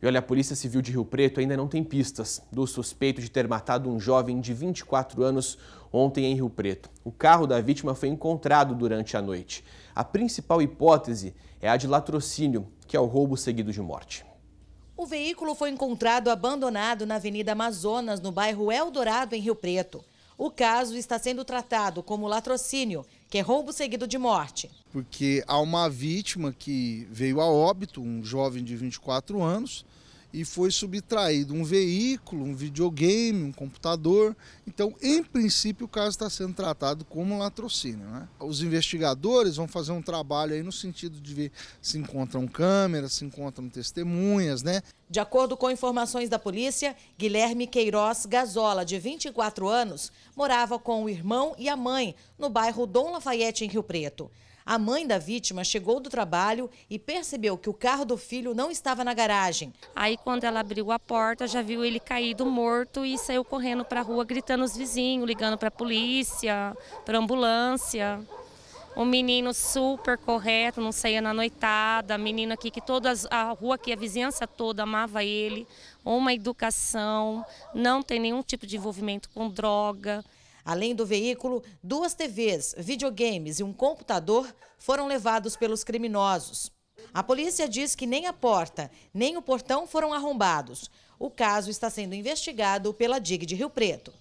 E olha, a Polícia Civil de Rio Preto ainda não tem pistas do suspeito de ter matado um jovem de 24 anos ontem em Rio Preto. O carro da vítima foi encontrado durante a noite. A principal hipótese é a de latrocínio, que é o roubo seguido de morte. O veículo foi encontrado abandonado na Avenida Amazonas, no bairro Eldorado, em Rio Preto. O caso está sendo tratado como latrocínio que é roubo seguido de morte. Porque há uma vítima que veio a óbito, um jovem de 24 anos, e foi subtraído um veículo, um videogame, um computador. Então, em princípio, o caso está sendo tratado como latrocínio. Né? Os investigadores vão fazer um trabalho aí no sentido de ver se encontram câmeras, se encontram testemunhas, né? De acordo com informações da polícia, Guilherme Queiroz Gazola, de 24 anos, morava com o irmão e a mãe no bairro Dom Lafayette, em Rio Preto. A mãe da vítima chegou do trabalho e percebeu que o carro do filho não estava na garagem. Aí quando ela abriu a porta, já viu ele caído morto e saiu correndo para a rua gritando os vizinhos, ligando para a polícia, para ambulância. O um menino super correto, não saía na noitada, Menino aqui que toda a rua aqui, a vizinhança toda amava ele, uma educação, não tem nenhum tipo de envolvimento com droga. Além do veículo, duas TVs, videogames e um computador foram levados pelos criminosos. A polícia diz que nem a porta, nem o portão foram arrombados. O caso está sendo investigado pela DIG de Rio Preto.